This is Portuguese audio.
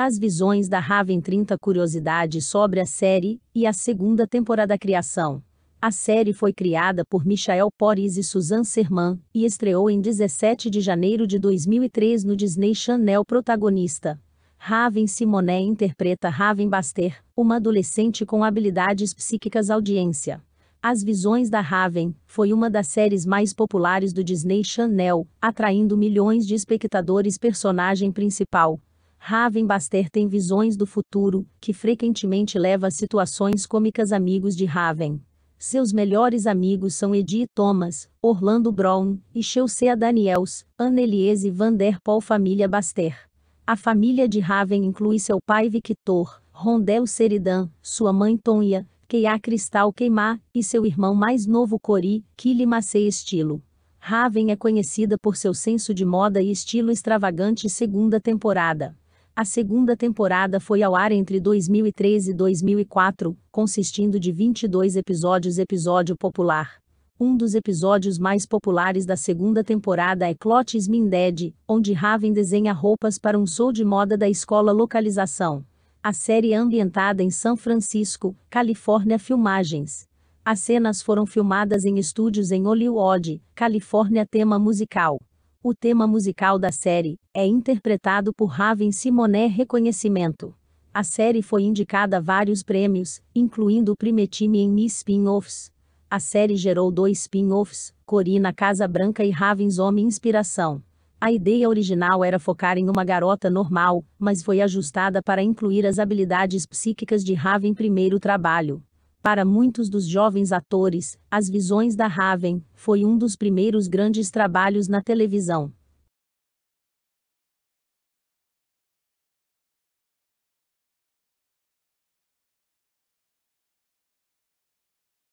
As visões da Raven 30 Curiosidades sobre a série e a segunda temporada da criação. A série foi criada por Michael Poris e Suzanne Serman e estreou em 17 de janeiro de 2003 no Disney Channel protagonista. Raven Simonet interpreta Raven Baster, uma adolescente com habilidades psíquicas audiência. As Visões da Raven foi uma das séries mais populares do Disney Channel, atraindo milhões de espectadores personagem principal, Raven Baster tem visões do futuro, que frequentemente leva a situações cômicas amigos de Raven. Seus melhores amigos são Eddie Thomas, Orlando Brown, e Chelsea Daniels, Anneliese van der Poel Família Baster. A família de Raven inclui seu pai Victor, Rondel Seridan, sua mãe Tonya, Keia Cristal Queimar, e seu irmão mais novo Cori, Kili Macei Estilo. Raven é conhecida por seu senso de moda e estilo extravagante segunda temporada. A segunda temporada foi ao ar entre 2003 e 2004, consistindo de 22 episódios. Episódio popular. Um dos episódios mais populares da segunda temporada é Clotes Minded, onde Raven desenha roupas para um show de moda da escola localização. A série é ambientada em São Francisco, Califórnia Filmagens. As cenas foram filmadas em estúdios em Hollywood, Califórnia tema musical. O tema musical da série é interpretado por Raven Simonet Reconhecimento. A série foi indicada a vários prêmios, incluindo o Primetime em Miss Spin-Offs. A série gerou dois spin-offs, Corina Casa Branca e Raven's Homem Inspiração. A ideia original era focar em uma garota normal, mas foi ajustada para incluir as habilidades psíquicas de Raven primeiro trabalho. Para muitos dos jovens atores, As Visões da Raven foi um dos primeiros grandes trabalhos na televisão.